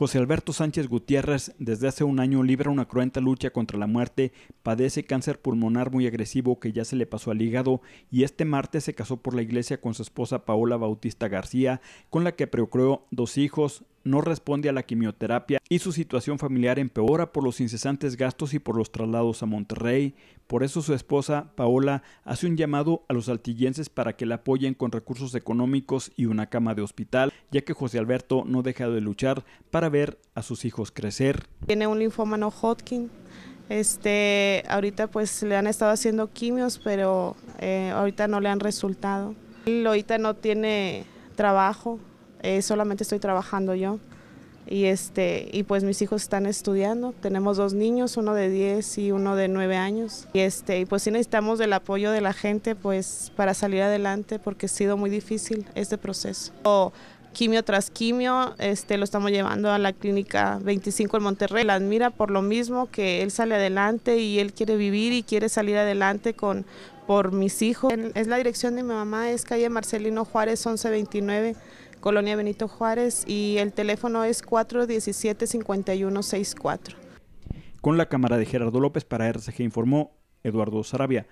José Alberto Sánchez Gutiérrez desde hace un año libra una cruenta lucha contra la muerte, padece cáncer pulmonar muy agresivo que ya se le pasó al hígado y este martes se casó por la iglesia con su esposa Paola Bautista García, con la que procreó dos hijos, no responde a la quimioterapia y su situación familiar empeora por los incesantes gastos y por los traslados a Monterrey. Por eso su esposa, Paola, hace un llamado a los altillenses para que la apoyen con recursos económicos y una cama de hospital, ya que José Alberto no deja de luchar para ver a sus hijos crecer. Tiene un linfoma no Hodgkin. Este, ahorita pues le han estado haciendo quimios, pero eh, ahorita no le han resultado. Él no tiene trabajo, eh, solamente estoy trabajando yo. Y, este, y pues mis hijos están estudiando, tenemos dos niños, uno de 10 y uno de 9 años. Y, este, y pues sí necesitamos el apoyo de la gente pues, para salir adelante porque ha sido muy difícil este proceso. O, quimio tras quimio, este, lo estamos llevando a la clínica 25 en Monterrey. La admira por lo mismo que él sale adelante y él quiere vivir y quiere salir adelante con, por mis hijos. es la dirección de mi mamá, es calle Marcelino Juárez 1129. Colonia Benito Juárez, y el teléfono es 417-5164. Con la cámara de Gerardo López para RCG informó Eduardo Sarabia.